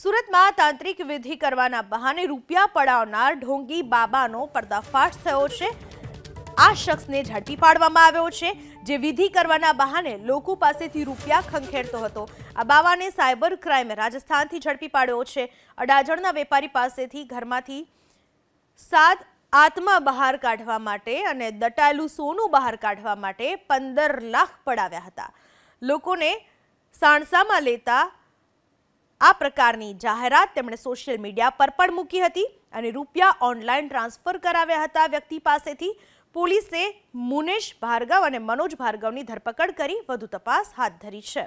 સુરતમાં તાંત્રિક વિધિ કરવાના બહાને રૂપિયા પડાવનાર ઢોંગી બાબાનો પર્દાફાશ થયો છે આ શખ્સને ઝડપી પાડવામાં આવ્યો છે જે વિધિ કરવાના બહાને લોકો પાસેથી રૂપિયા ખંખેરતો હતો આ બાબાને સાયબર ક્રાઇમે રાજસ્થાનથી ઝડપી પાડ્યો છે અડાજણના વેપારી પાસેથી ઘરમાંથી સાત આત્મા બહાર કાઢવા માટે અને દટાયેલું સોનું બહાર કાઢવા માટે પંદર લાખ પડાવ્યા હતા લોકોને સાણસામાં લેતા આ પ્રકારની જાહેરાત તેમણે સોશિયલ મીડિયા પર પણ મૂકી હતી અને રૂપિયા ઓનલાઈન ટ્રાન્સફર કરાવ્યા હતા વ્યક્તિ પાસેથી પોલીસે મુનેશ ભાર્ગવ અને મનોજ ભાર્ગવની ધરપકડ કરી વધુ તપાસ હાથ ધરી છે